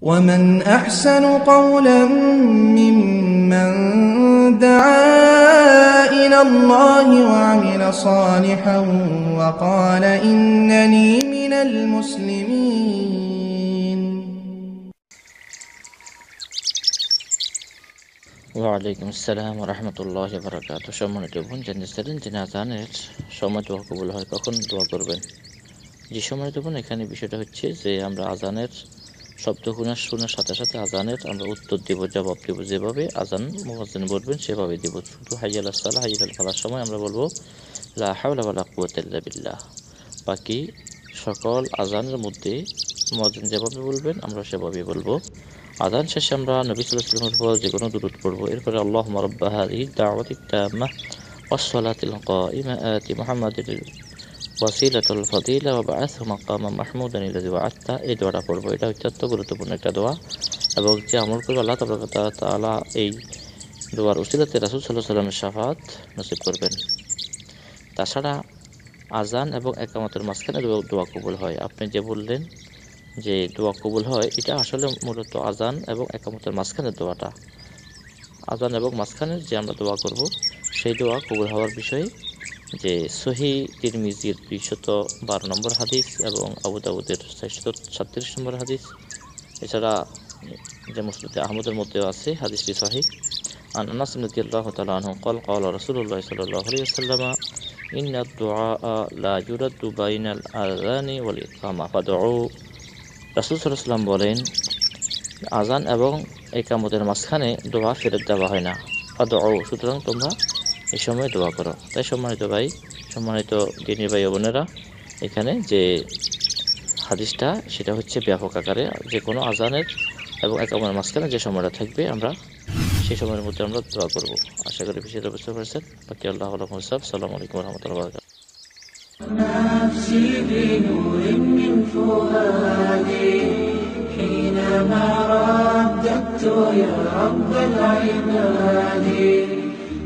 ومن أحسن قولا ممن دعا إلى الله وعمل صالحا وقال إنني من المسلمين وعليكم السلام ورحمة الله وبركاته شو من تبون جنسترين جنازان شو ما توقبوا لها كخن دوا قربين جي شو من تبون اكاني بشتا হচ্ছে যে আমরা আজানের শব্দগুণা শোনার সাথে সাথে আজানের আমরা উত্তর দেবো জবাব দেবো যেভাবে আজান মোহাজ্জান বলবেন সেভাবে দেব শুধু হাইজাল সাল্লাহ হাইজাল ফালার সময় আমরা বলবো লাহাউলা বাকি সকল আজানের মধ্যে মহাজন যেভাবে বলবেন আমরা সেভাবে বলবো আজান শেষে আমরা নবী সাল্লামের পর যে কোনো দূরত পড়বো এরপরে আল্লাহ মরব্বাহারি দাওয়াত ইকটামা ওসলাতিল ইমা আতি মোহাম্মদ ওয়াসিলাতুল ফদিলা বা বাস মাকামা মাহমুদ আনিলাজি বা আত্মা এই দোয়াটা পড়বো এটা অত্যন্ত গুরুত্বপূর্ণ একটা দোয়া এবং যে আমল করবে আল্লাহ তালা তালা এই দোয়ার উসিলাতে রাসুল সাল্লাহ সাল্লামের সাফাত নসিব করবেন তাছাড়া আজান এবং একামতের মাঝখানে দোয়া কবুল হয় আপনি যে বললেন যে দোয়া কবুল হয় এটা আসলে মূলত আজান এবং একামতের মাঝখানের দোয়াটা আজান এবং মাঝখানে যে আমরা দোয়া করব সেই দোয়া কবুল হওয়ার বিষয়ে যে সহি তিরমিজির দুইশত বারো নম্বর হাদিস এবং আবুদাবুদের ছয়শত সাতত্রিশ নম্বর হাদিস এছাড়া যে মুসলিতে আহমদের মধ্যেও আছে হাদিসটি সহি আন বলেন আজান এবং একামতের মাঝখানে দোয়া ফেরত দেওয়া হয় না সুতরাং তোমরা এই সময় দোয়া করো তাই সম্মানিত ভাই সম্মানিত দিনী ভাই বোনেরা এখানে যে হাদিসটা সেটা হচ্ছে ব্যাপক আকারে যে কোনো আজানের এবং আমার মাঝখানে যে সময়টা থাকবে আমরা সেই সময়ের মধ্যে আমরা দোয়া করব আশা করি বিশেষ বুঝতে পারছেন বাকি আল্লাহ সাহেব সালাম আলাইকুম রহমতুল্লাহ نفسي بنور من فؤادي حينما رددت يا رب العباد